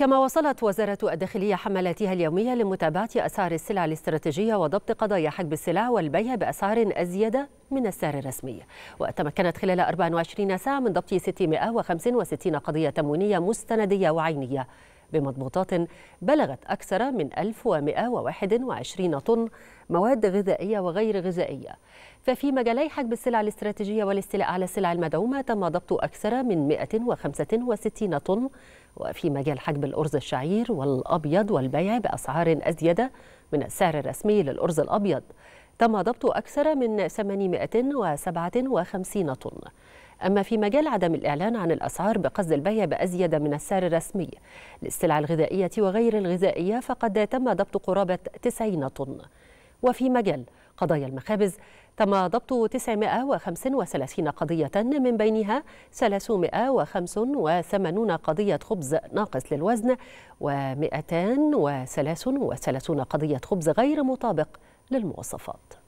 كما وصلت وزارة الداخلية حملاتها اليومية لمتابعة أسعار السلع الاستراتيجية وضبط قضايا حجب السلع والبيع بأسعار أزيد من السعر الرسمي وتمكنت خلال 24 ساعة من ضبط 665 قضية تموينية مستندية وعينية بمضبوطات بلغت أكثر من 1121 طن مواد غذائية وغير غذائية ففي مجالي حجب السلع الاستراتيجية والاستيلاء على السلع المدعومة تم ضبط أكثر من 165 طن وفي مجال حجم الأرز الشعير والأبيض والبيع بأسعار أزيد من السعر الرسمي للأرز الأبيض تم ضبط أكثر من 857 طن أما في مجال عدم الإعلان عن الأسعار بقصد البيع بأزيد من السعر الرسمي للسلع الغذائية وغير الغذائية فقد تم ضبط قرابة 90 طن وفي مجال قضايا المخابز تم ضبط 935 قضية من بينها 385 قضية خبز ناقص للوزن و233 قضية خبز غير مطابق للمواصفات